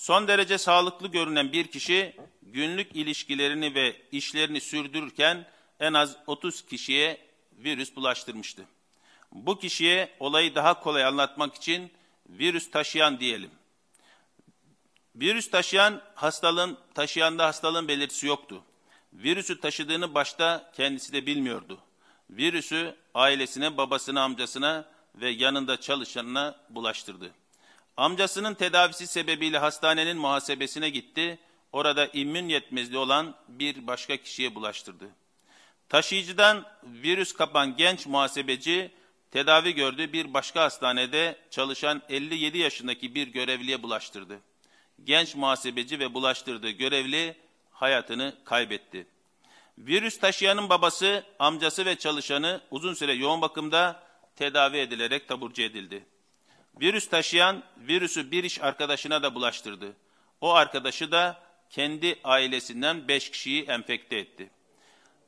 Son derece sağlıklı görünen bir kişi günlük ilişkilerini ve işlerini sürdürürken en az 30 kişiye virüs bulaştırmıştı. Bu kişiye olayı daha kolay anlatmak için virüs taşıyan diyelim. Virüs taşıyan hastalığın taşıyanda hastalığın belirtisi yoktu. Virüsü taşıdığını başta kendisi de bilmiyordu. Virüsü ailesine, babasına, amcasına ve yanında çalışanına bulaştırdı. Amcasının tedavisi sebebiyle hastanenin muhasebesine gitti. Orada immün yetmezliği olan bir başka kişiye bulaştırdı. Taşıyıcıdan virüs kapan genç muhasebeci tedavi gördü bir başka hastanede çalışan 57 yaşındaki bir görevliye bulaştırdı. Genç muhasebeci ve bulaştırdığı görevli hayatını kaybetti. Virüs taşıyanın babası, amcası ve çalışanı uzun süre yoğun bakımda tedavi edilerek taburcu edildi. Virüs taşıyan virüsü bir iş arkadaşına da bulaştırdı. O arkadaşı da kendi ailesinden beş kişiyi enfekte etti.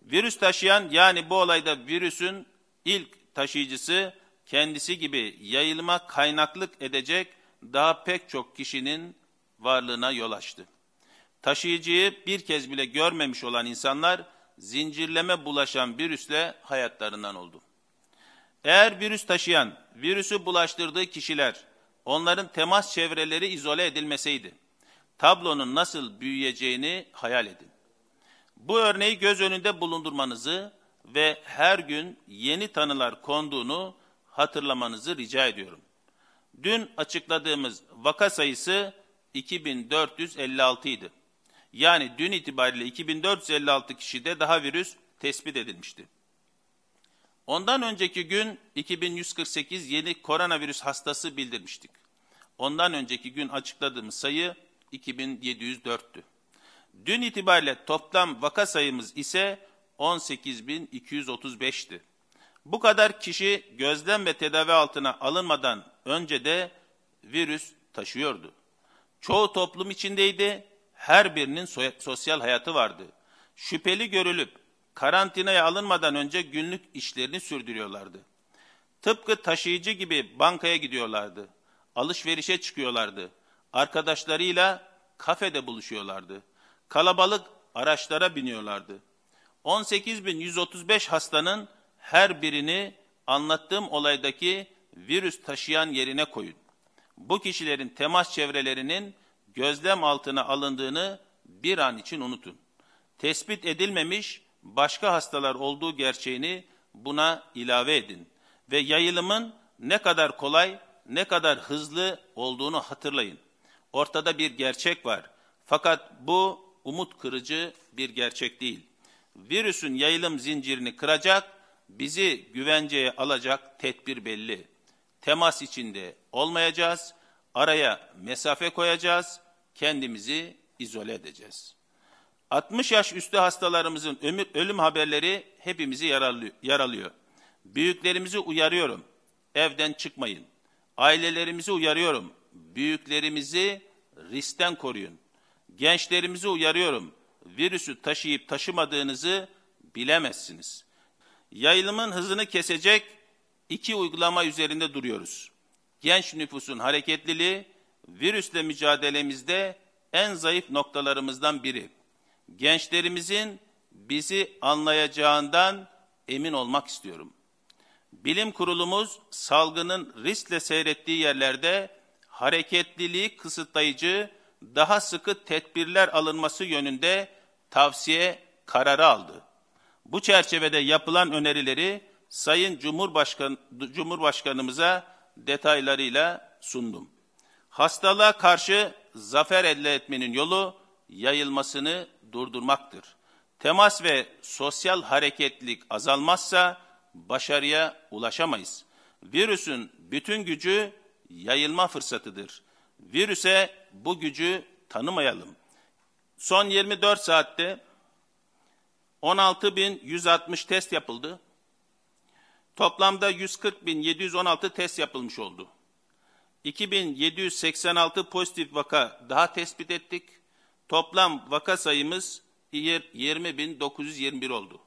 Virüs taşıyan yani bu olayda virüsün ilk taşıyıcısı kendisi gibi yayılma kaynaklık edecek daha pek çok kişinin varlığına yol açtı. Taşıyıcıyı bir kez bile görmemiş olan insanlar zincirleme bulaşan virüsle hayatlarından oldu. Eğer virüs taşıyan, virüsü bulaştırdığı kişiler, onların temas çevreleri izole edilmeseydi, tablonun nasıl büyüyeceğini hayal edin. Bu örneği göz önünde bulundurmanızı ve her gün yeni tanılar konduğunu hatırlamanızı rica ediyorum. Dün açıkladığımız vaka sayısı 2456 idi. Yani dün itibariyle 2456 kişide daha virüs tespit edilmişti. Ondan önceki gün 2148 yeni koronavirüs hastası bildirmiştik. Ondan önceki gün açıkladığımız sayı 2704'tü. Dün itibariyle toplam vaka sayımız ise 18235'ti. Bu kadar kişi gözlem ve tedavi altına alınmadan önce de virüs taşıyordu. Çoğu toplum içindeydi, her birinin sosyal hayatı vardı. Şüpheli görülüp karantinaya alınmadan önce günlük işlerini sürdürüyorlardı. Tıpkı taşıyıcı gibi bankaya gidiyorlardı. Alışverişe çıkıyorlardı. Arkadaşlarıyla kafede buluşuyorlardı. Kalabalık araçlara biniyorlardı. 18.135 hastanın her birini anlattığım olaydaki virüs taşıyan yerine koyun. Bu kişilerin temas çevrelerinin gözlem altına alındığını bir an için unutun. Tespit edilmemiş başka hastalar olduğu gerçeğini buna ilave edin ve yayılımın ne kadar kolay, ne kadar hızlı olduğunu hatırlayın. Ortada bir gerçek var. Fakat bu umut kırıcı bir gerçek değil. Virüsün yayılım zincirini kıracak, bizi güvenceye alacak tedbir belli. Temas içinde olmayacağız, araya mesafe koyacağız, kendimizi izole edeceğiz.'' 60 yaş üstü hastalarımızın ömür, ölüm haberleri hepimizi yaralıyor. Büyüklerimizi uyarıyorum, evden çıkmayın. Ailelerimizi uyarıyorum, büyüklerimizi riskten koruyun. Gençlerimizi uyarıyorum, virüsü taşıyıp taşımadığınızı bilemezsiniz. Yayılımın hızını kesecek iki uygulama üzerinde duruyoruz. Genç nüfusun hareketliliği, virüsle mücadelemizde en zayıf noktalarımızdan biri gençlerimizin bizi anlayacağından emin olmak istiyorum. Bilim kurulumuz salgının riskle seyrettiği yerlerde hareketliliği kısıtlayıcı daha sıkı tedbirler alınması yönünde tavsiye kararı aldı. Bu çerçevede yapılan önerileri Sayın Cumhurbaşkan Cumhurbaşkanımıza detaylarıyla sundum. Hastalığa karşı zafer elde etmenin yolu yayılmasını durdurmaktır. Temas ve sosyal hareketlilik azalmazsa başarıya ulaşamayız. Virüsün bütün gücü yayılma fırsatıdır. Virüse bu gücü tanımayalım. Son 24 saatte 16.160 test yapıldı. Toplamda 140.716 test yapılmış oldu. 2786 pozitif vaka daha tespit ettik. Toplam vaka sayımız 20.921 oldu.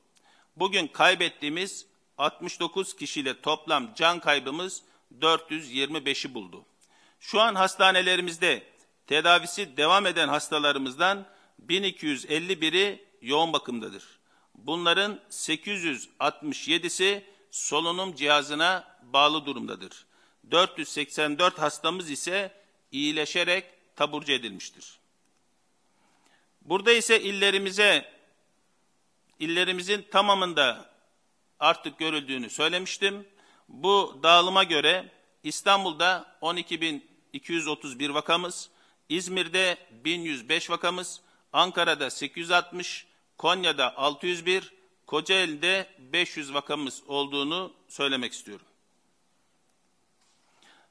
Bugün kaybettiğimiz 69 kişiyle toplam can kaybımız 425'i buldu. Şu an hastanelerimizde tedavisi devam eden hastalarımızdan 1251'i yoğun bakımdadır. Bunların 867'si solunum cihazına bağlı durumdadır. 484 hastamız ise iyileşerek taburcu edilmiştir. Burada ise illerimize, illerimizin tamamında artık görüldüğünü söylemiştim. Bu dağılıma göre İstanbul'da 12.231 vakamız, İzmir'de 1105 vakamız, Ankara'da 860, Konya'da 601, Kocaeli'de 500 vakamız olduğunu söylemek istiyorum.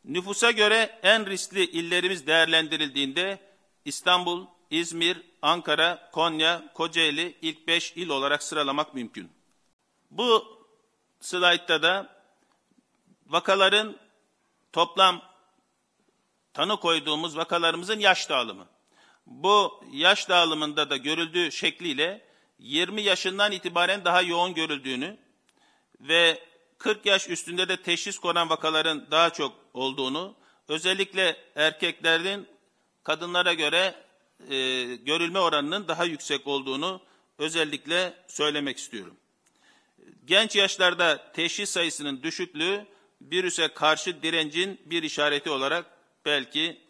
Nüfusa göre en riskli illerimiz değerlendirildiğinde İstanbul, İzmir, Ankara, Konya, Kocaeli ilk 5 il olarak sıralamak mümkün. Bu slaytta da vakaların toplam tanı koyduğumuz vakalarımızın yaş dağılımı. Bu yaş dağılımında da görüldüğü şekliyle 20 yaşından itibaren daha yoğun görüldüğünü ve 40 yaş üstünde de teşhis konan vakaların daha çok olduğunu, özellikle erkeklerin kadınlara göre e, görülme oranının daha yüksek olduğunu özellikle söylemek istiyorum. Genç yaşlarda teşhis sayısının düşüklüğü virüse karşı direncin bir işareti olarak belki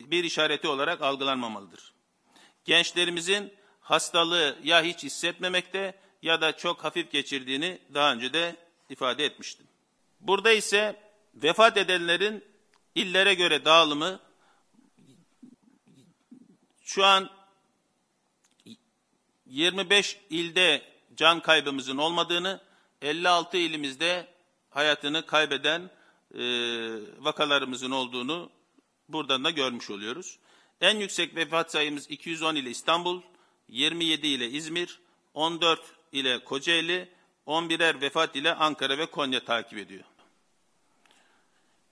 bir işareti olarak algılanmamalıdır. Gençlerimizin hastalığı ya hiç hissetmemekte ya da çok hafif geçirdiğini daha önce de ifade etmiştim. Burada ise vefat edenlerin illere göre dağılımı şu an 25 ilde can kaybımızın olmadığını, 56 ilimizde hayatını kaybeden e, vakalarımızın olduğunu buradan da görmüş oluyoruz. En yüksek vefat sayımız 210 ile İstanbul, 27 ile İzmir, 14 ile Kocaeli, 11'er vefat ile Ankara ve Konya takip ediyor.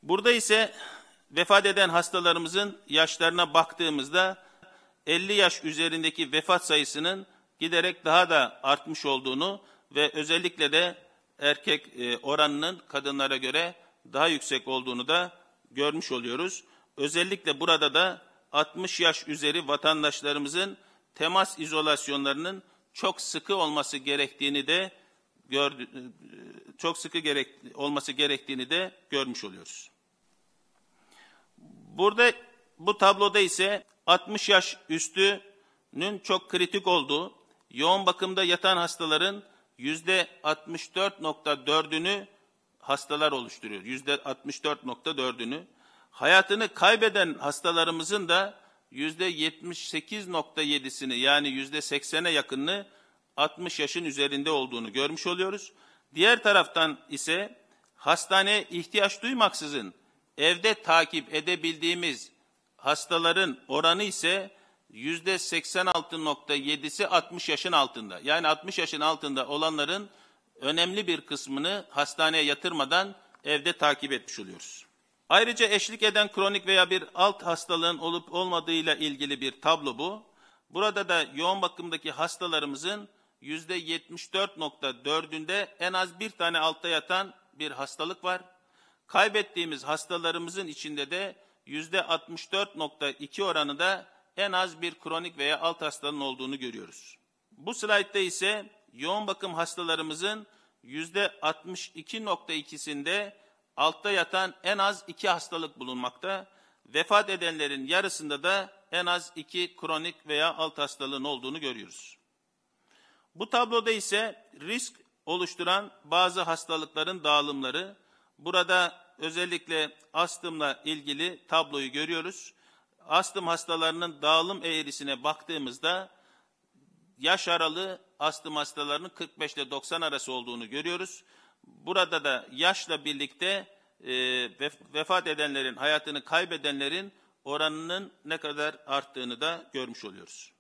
Burada ise vefat eden hastalarımızın yaşlarına baktığımızda 50 yaş üzerindeki vefat sayısının giderek daha da artmış olduğunu ve özellikle de erkek e, oranının kadınlara göre daha yüksek olduğunu da görmüş oluyoruz. Özellikle burada da 60 yaş üzeri vatandaşlarımızın temas izolasyonlarının çok sıkı olması gerektiğini de gördü, e, çok sıkı gerek, olması gerektiğini de görmüş oluyoruz. Burada bu tabloda ise 60 yaş üstünün çok kritik olduğu, yoğun bakımda yatan hastaların yüzde %64.4'ünü hastalar oluşturuyor. Yüzde %64.4'ünü. Hayatını kaybeden hastalarımızın da yüzde %78.7'sini yani yüzde %80'e yakınını 60 yaşın üzerinde olduğunu görmüş oluyoruz. Diğer taraftan ise hastaneye ihtiyaç duymaksızın evde takip edebildiğimiz hastaların oranı ise yüzde %86.7'si 60 yaşın altında. Yani 60 yaşın altında olanların önemli bir kısmını hastaneye yatırmadan evde takip etmiş oluyoruz. Ayrıca eşlik eden kronik veya bir alt hastalığın olup olmadığıyla ilgili bir tablo bu. Burada da yoğun bakımdaki hastalarımızın yüzde %74.4'ünde en az bir tane altta yatan bir hastalık var. Kaybettiğimiz hastalarımızın içinde de %64.2 oranında en az bir kronik veya alt hastalığın olduğunu görüyoruz. Bu slaytta ise yoğun bakım hastalarımızın %62.2'sinde altta yatan en az iki hastalık bulunmakta. Vefat edenlerin yarısında da en az iki kronik veya alt hastalığın olduğunu görüyoruz. Bu tabloda ise risk oluşturan bazı hastalıkların dağılımları, burada özellikle astımla ilgili tabloyu görüyoruz. Astım hastalarının dağılım eğrisine baktığımızda yaş aralığı astım hastalarının 45 ile 90 arası olduğunu görüyoruz. Burada da yaşla birlikte e, vefat edenlerin, hayatını kaybedenlerin oranının ne kadar arttığını da görmüş oluyoruz.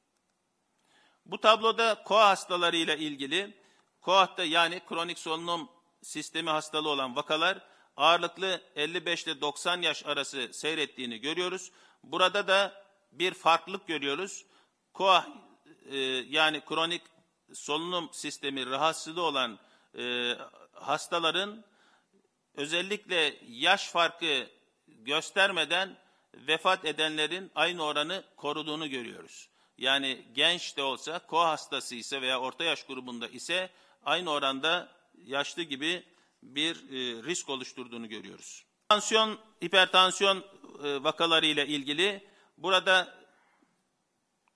Bu tabloda koa hastalarıyla ilgili, koatta yani kronik solunum sistemi hastalığı olan vakalar ağırlıklı 55 ile 90 yaş arası seyrettiğini görüyoruz. Burada da bir farklılık görüyoruz. Koa e, yani kronik solunum sistemi rahatsızlığı olan e, hastaların özellikle yaş farkı göstermeden vefat edenlerin aynı oranı koruduğunu görüyoruz. Yani genç de olsa, koa hastası ise veya orta yaş grubunda ise aynı oranda yaşlı gibi bir e, risk oluşturduğunu görüyoruz. Tansiyon, hipertansiyon e, vakaları ile ilgili burada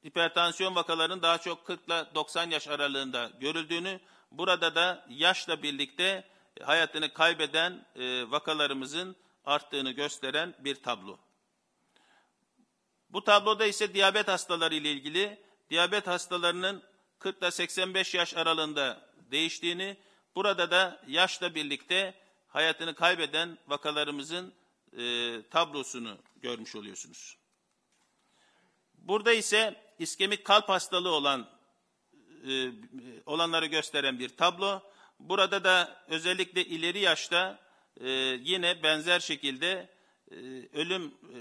hipertansiyon vakalarının daha çok 40 ile 90 yaş aralığında görüldüğünü, burada da yaşla birlikte hayatını kaybeden e, vakalarımızın arttığını gösteren bir tablo. Bu tabloda ise diyabet hastaları ile ilgili diyabet hastalarının 40 ile 85 yaş aralığında değiştiğini, Burada da yaşla birlikte hayatını kaybeden vakalarımızın e, tablosunu görmüş oluyorsunuz. Burada ise iskemik kalp hastalığı olan e, olanları gösteren bir tablo. Burada da özellikle ileri yaşta e, yine benzer şekilde e, ölüm e,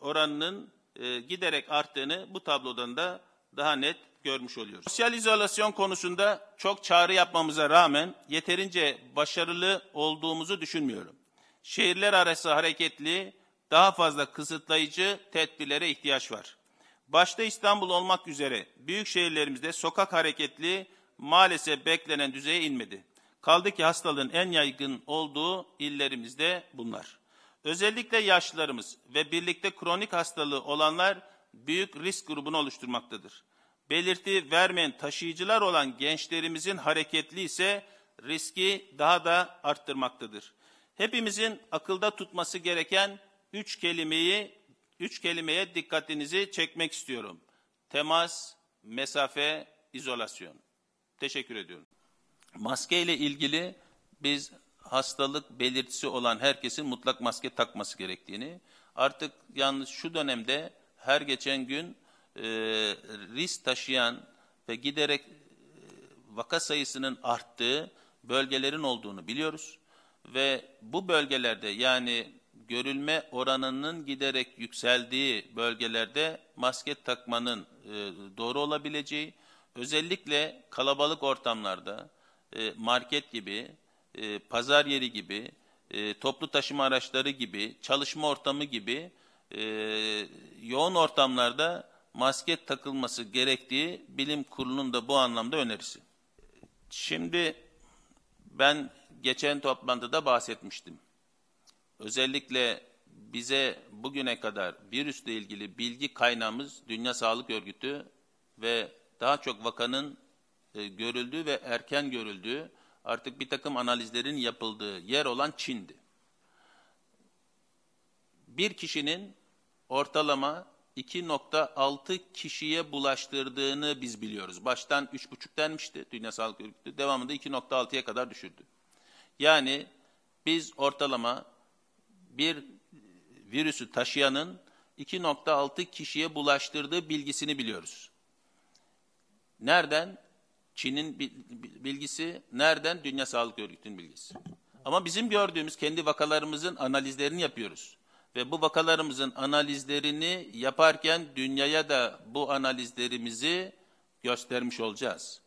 oranının e, giderek arttığını bu tablodan da daha net görmüş oluyoruz. Sosyal izolasyon konusunda çok çağrı yapmamıza rağmen yeterince başarılı olduğumuzu düşünmüyorum. Şehirler arası hareketli, daha fazla kısıtlayıcı tedbirlere ihtiyaç var. Başta İstanbul olmak üzere büyük şehirlerimizde sokak hareketli maalesef beklenen düzeye inmedi. Kaldı ki hastalığın en yaygın olduğu illerimizde bunlar. Özellikle yaşlılarımız ve birlikte kronik hastalığı olanlar büyük risk grubunu oluşturmaktadır belirti vermeyen taşıyıcılar olan gençlerimizin hareketli ise riski daha da arttırmaktadır. Hepimizin akılda tutması gereken üç kelimeyi üç kelimeye dikkatinizi çekmek istiyorum. Temas, mesafe, izolasyon. Teşekkür ediyorum. Maske ile ilgili biz hastalık belirtisi olan herkesin mutlak maske takması gerektiğini, artık yalnız şu dönemde her geçen gün e, risk taşıyan ve giderek e, vaka sayısının arttığı bölgelerin olduğunu biliyoruz. Ve bu bölgelerde yani görülme oranının giderek yükseldiği bölgelerde maske takmanın e, doğru olabileceği, özellikle kalabalık ortamlarda, market gibi, pazar yeri gibi, toplu taşıma araçları gibi, çalışma ortamı gibi yoğun ortamlarda maske takılması gerektiği bilim kurulunun da bu anlamda önerisi. Şimdi ben geçen toplantıda bahsetmiştim. Özellikle bize bugüne kadar virüsle ilgili bilgi kaynağımız Dünya Sağlık Örgütü ve daha çok vakanın e, görüldüğü ve erken görüldüğü artık bir takım analizlerin yapıldığı yer olan Çin'di. Bir kişinin ortalama 2.6 kişiye bulaştırdığını biz biliyoruz. Baştan 3.5 denmişti Dünya Sağlık Örgütü. Devamında 2.6'ya kadar düşürdü. Yani biz ortalama bir virüsü taşıyanın 2.6 kişiye bulaştırdığı bilgisini biliyoruz. Nereden? Çin'in bilgisi, nereden? Dünya Sağlık Örgütü'nün bilgisi. Ama bizim gördüğümüz kendi vakalarımızın analizlerini yapıyoruz ve bu vakalarımızın analizlerini yaparken dünyaya da bu analizlerimizi göstermiş olacağız.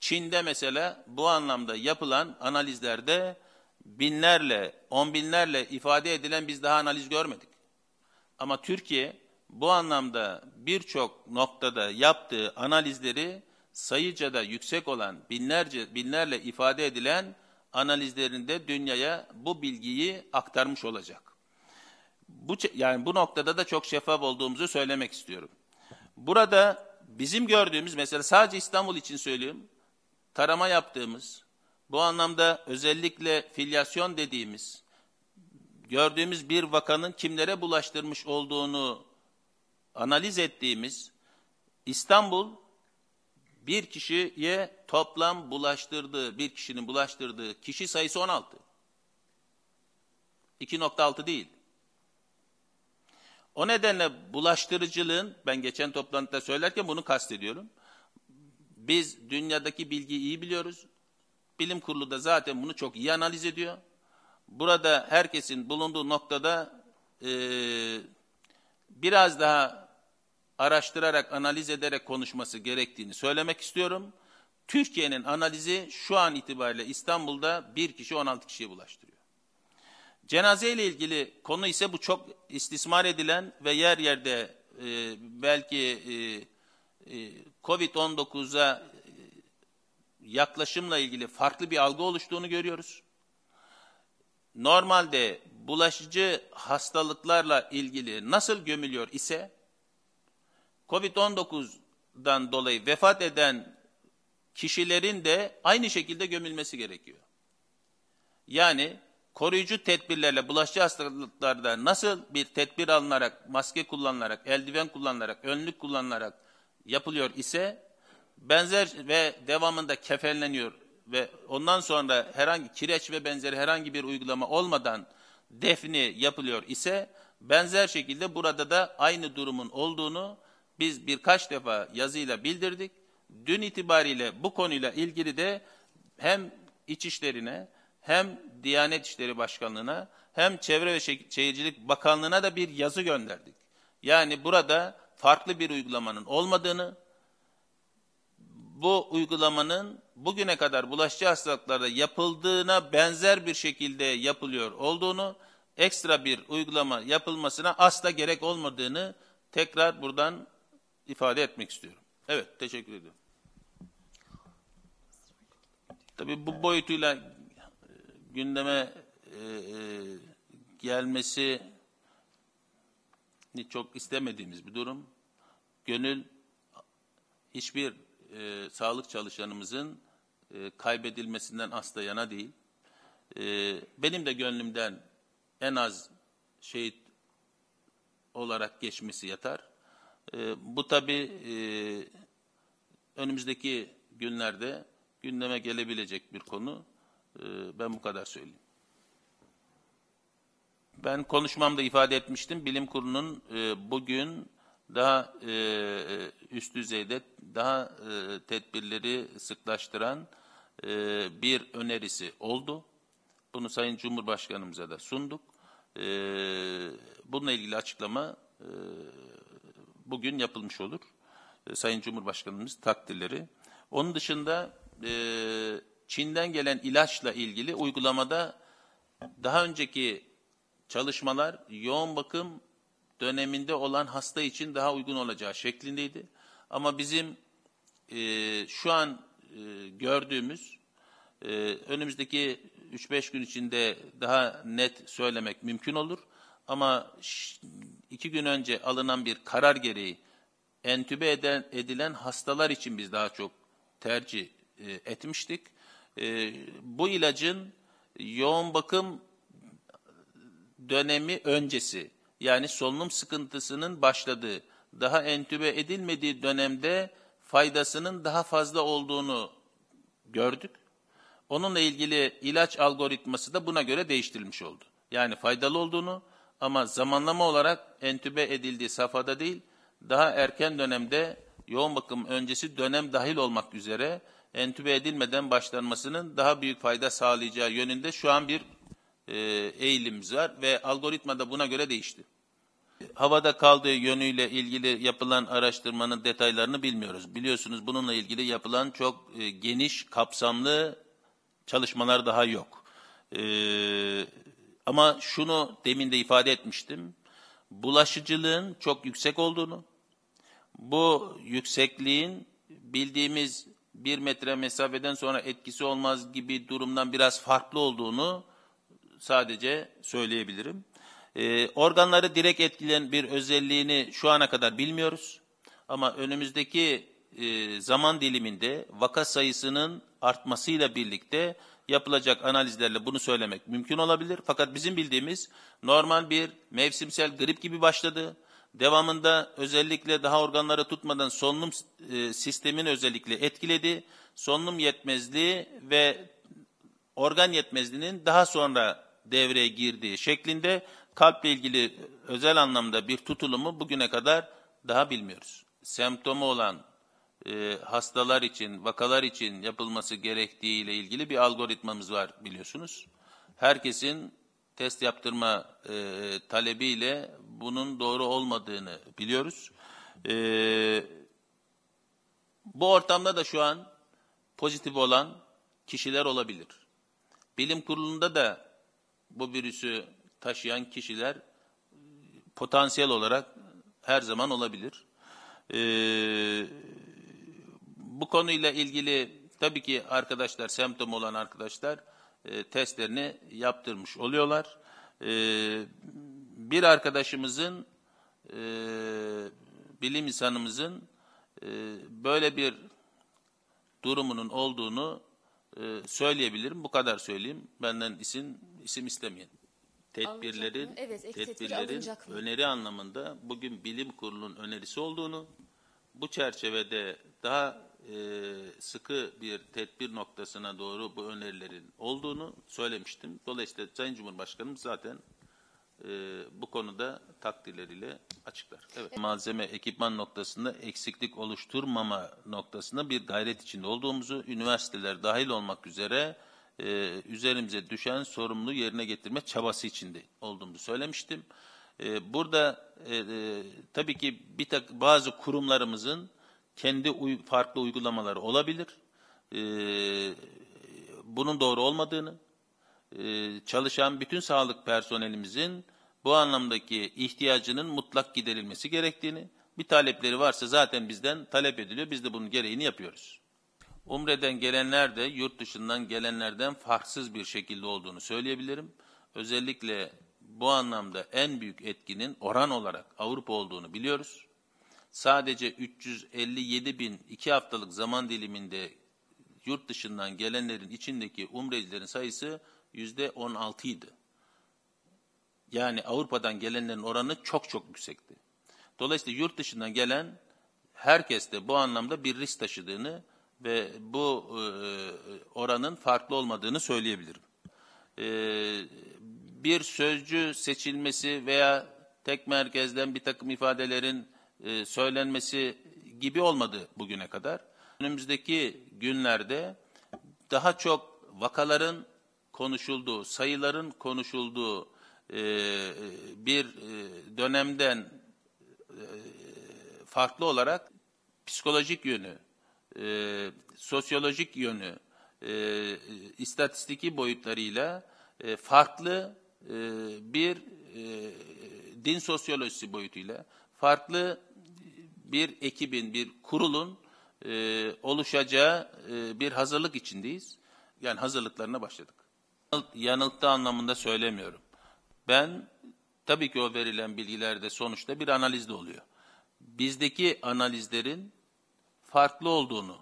Çin'de mesela bu anlamda yapılan analizlerde binlerle, on binlerle ifade edilen biz daha analiz görmedik. Ama Türkiye bu anlamda birçok noktada yaptığı analizleri sayıca da yüksek olan binlerce binlerle ifade edilen analizlerinde dünyaya bu bilgiyi aktarmış olacak bu yani bu noktada da çok şeffaf olduğumuzu söylemek istiyorum. Burada bizim gördüğümüz mesela sadece İstanbul için söylüyorum. Tarama yaptığımız, bu anlamda özellikle filyasyon dediğimiz gördüğümüz bir vakanın kimlere bulaştırmış olduğunu analiz ettiğimiz İstanbul bir kişiye toplam bulaştırdığı, bir kişinin bulaştırdığı kişi sayısı 16. 2.6 değil. O nedenle bulaştırıcılığın, ben geçen toplantıda söylerken bunu kastediyorum. Biz dünyadaki bilgiyi iyi biliyoruz. Bilim kurulu da zaten bunu çok iyi analiz ediyor. Burada herkesin bulunduğu noktada e, biraz daha araştırarak, analiz ederek konuşması gerektiğini söylemek istiyorum. Türkiye'nin analizi şu an itibariyle İstanbul'da bir kişi 16 kişiye bulaştırıyor. Cenaze ile ilgili konu ise bu çok istismar edilen ve yer yerde e, belki e, e Covid-19'a e, yaklaşımla ilgili farklı bir algı oluştuğunu görüyoruz. Normalde bulaşıcı hastalıklarla ilgili nasıl gömülüyor ise Covid-19'dan dolayı vefat eden kişilerin de aynı şekilde gömülmesi gerekiyor. Yani koruyucu tedbirlerle bulaşıcı hastalıklarda nasıl bir tedbir alınarak, maske kullanılarak, eldiven kullanılarak, önlük kullanılarak yapılıyor ise benzer ve devamında kefenleniyor ve ondan sonra herhangi kireç ve benzeri herhangi bir uygulama olmadan defni yapılıyor ise benzer şekilde burada da aynı durumun olduğunu biz birkaç defa yazıyla bildirdik. Dün itibariyle bu konuyla ilgili de hem İçişleri'ne hem Diyanet İşleri Başkanlığı'na hem Çevre ve Şehircilik Bakanlığı'na da bir yazı gönderdik. Yani burada farklı bir uygulamanın olmadığını, bu uygulamanın bugüne kadar bulaşıcı hastalıklarda yapıldığına benzer bir şekilde yapılıyor olduğunu, ekstra bir uygulama yapılmasına asla gerek olmadığını tekrar buradan ifade etmek istiyorum. Evet, teşekkür ediyorum. Tabii bu boyutuyla gündeme e, e, gelmesi çok istemediğimiz bir durum. Gönül hiçbir e, sağlık çalışanımızın e, kaybedilmesinden asla yana değil. E, benim de gönlümden en az şehit olarak geçmesi yatar. E, bu tabi e, önümüzdeki günlerde gündeme gelebilecek bir konu. Ee, ben bu kadar söyleyeyim. Ben konuşmamda ifade etmiştim. Bilim kurulunun e, bugün daha e, üst düzeyde daha e, tedbirleri sıklaştıran bir önerisi oldu. Bunu Sayın Cumhurbaşkanımıza da sunduk. Bununla ilgili açıklama bugün yapılmış olur. Sayın Cumhurbaşkanımız takdirleri. Onun dışında Çin'den gelen ilaçla ilgili uygulamada daha önceki çalışmalar yoğun bakım döneminde olan hasta için daha uygun olacağı şeklindeydi. Ama bizim e, şu an e, gördüğümüz e, önümüzdeki 3-5 gün içinde daha net söylemek mümkün olur. Ama iki gün önce alınan bir karar gereği entübe eden, edilen hastalar için biz daha çok tercih e, etmiştik. Ee, bu ilacın yoğun bakım dönemi öncesi yani solunum sıkıntısının başladığı, daha entübe edilmediği dönemde faydasının daha fazla olduğunu gördük. Onunla ilgili ilaç algoritması da buna göre değiştirilmiş oldu. Yani faydalı olduğunu ama zamanlama olarak entübe edildiği safhada değil, daha erken dönemde yoğun bakım öncesi dönem dahil olmak üzere entübe edilmeden başlanmasının daha büyük fayda sağlayacağı yönünde şu an bir e, eğilimimiz var ve algoritma da buna göre değişti. Havada kaldığı yönüyle ilgili yapılan araştırmanın detaylarını bilmiyoruz. Biliyorsunuz bununla ilgili yapılan çok e, geniş, kapsamlı çalışmalar daha yok. E, ama şunu demin de ifade etmiştim. Bulaşıcılığın çok yüksek olduğunu, bu yüksekliğin bildiğimiz bir metre mesafeden sonra etkisi olmaz gibi durumdan biraz farklı olduğunu sadece söyleyebilirim. Ee, organları direkt etkileyen bir özelliğini şu ana kadar bilmiyoruz. Ama önümüzdeki e, zaman diliminde vaka sayısının artmasıyla birlikte yapılacak analizlerle bunu söylemek mümkün olabilir. Fakat bizim bildiğimiz normal bir mevsimsel grip gibi başladı Devamında özellikle daha organları tutmadan solunum e, sistemini özellikle etkiledi. Solunum yetmezliği ve organ yetmezliğinin daha sonra devreye girdiği şeklinde kalple ilgili özel anlamda bir tutulumu bugüne kadar daha bilmiyoruz. Semptomu olan e, hastalar için, vakalar için yapılması gerektiği ile ilgili bir algoritmamız var biliyorsunuz. Herkesin test yaptırma e, talebiyle bunun doğru olmadığını biliyoruz. Ee, bu ortamda da şu an pozitif olan kişiler olabilir. Bilim kurulunda da bu virüsü taşıyan kişiler potansiyel olarak her zaman olabilir. Ee, bu konuyla ilgili tabii ki arkadaşlar, semptom olan arkadaşlar e, testlerini yaptırmış oluyorlar. E, bir arkadaşımızın, e, bilim insanımızın e, böyle bir durumunun olduğunu e, söyleyebilirim. Bu kadar söyleyeyim. Benden isim, isim istemeyin. Tedbirlerin, evet, ek tedbiri öneri anlamında bugün bilim kurulunun önerisi olduğunu, bu çerçevede daha e, sıkı bir tedbir noktasına doğru bu önerilerin olduğunu söylemiştim. Dolayısıyla Sayın Cumhurbaşkanım zaten e, bu konuda takdirleriyle açıklar. Evet. Malzeme, ekipman noktasında eksiklik oluşturmama noktasında bir gayret içinde olduğumuzu, üniversiteler dahil olmak üzere e, üzerimize düşen sorumluluğu yerine getirme çabası içinde olduğumuzu söylemiştim. E, burada e, e, tabii ki bir tak, bazı kurumlarımızın kendi uy farklı uygulamaları olabilir. E, bunun doğru olmadığını, e, çalışan bütün sağlık personelimizin bu anlamdaki ihtiyacının mutlak giderilmesi gerektiğini, bir talepleri varsa zaten bizden talep ediliyor, biz de bunun gereğini yapıyoruz. Umre'den gelenler de yurt dışından gelenlerden farksız bir şekilde olduğunu söyleyebilirim. Özellikle bu anlamda en büyük etkinin oran olarak Avrupa olduğunu biliyoruz. Sadece 357 bin iki haftalık zaman diliminde yurt dışından gelenlerin içindeki umrecilerin sayısı yüzde 16 idi. Yani Avrupa'dan gelenlerin oranı çok çok yüksekti. Dolayısıyla yurt dışından gelen herkes de bu anlamda bir risk taşıdığını ve bu e, oranın farklı olmadığını söyleyebilirim. E, bir sözcü seçilmesi veya tek merkezden bir takım ifadelerin e, söylenmesi gibi olmadı bugüne kadar. Önümüzdeki günlerde daha çok vakaların konuşulduğu, sayıların konuşulduğu e, e, bir e, dönemden e, farklı olarak psikolojik yönü, e, sosyolojik yönü, e, istatistiki boyutlarıyla e, farklı e, bir e, din sosyolojisi boyutuyla farklı bir ekibin, bir kurulun e, oluşacağı e, bir hazırlık içindeyiz. Yani hazırlıklarına başladık yanılttı anlamında söylemiyorum. Ben tabii ki o verilen bilgilerde sonuçta bir analiz de oluyor. Bizdeki analizlerin farklı olduğunu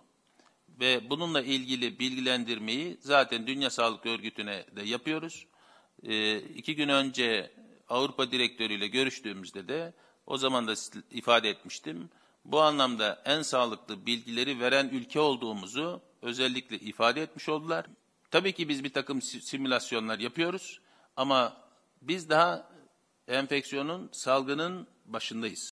ve bununla ilgili bilgilendirmeyi zaten Dünya Sağlık Örgütü'ne de yapıyoruz. E, iki gün önce Avrupa Direktörü ile görüştüğümüzde de o zaman da ifade etmiştim. Bu anlamda en sağlıklı bilgileri veren ülke olduğumuzu özellikle ifade etmiş oldular. Tabii ki biz bir takım simülasyonlar yapıyoruz ama biz daha enfeksiyonun, salgının başındayız.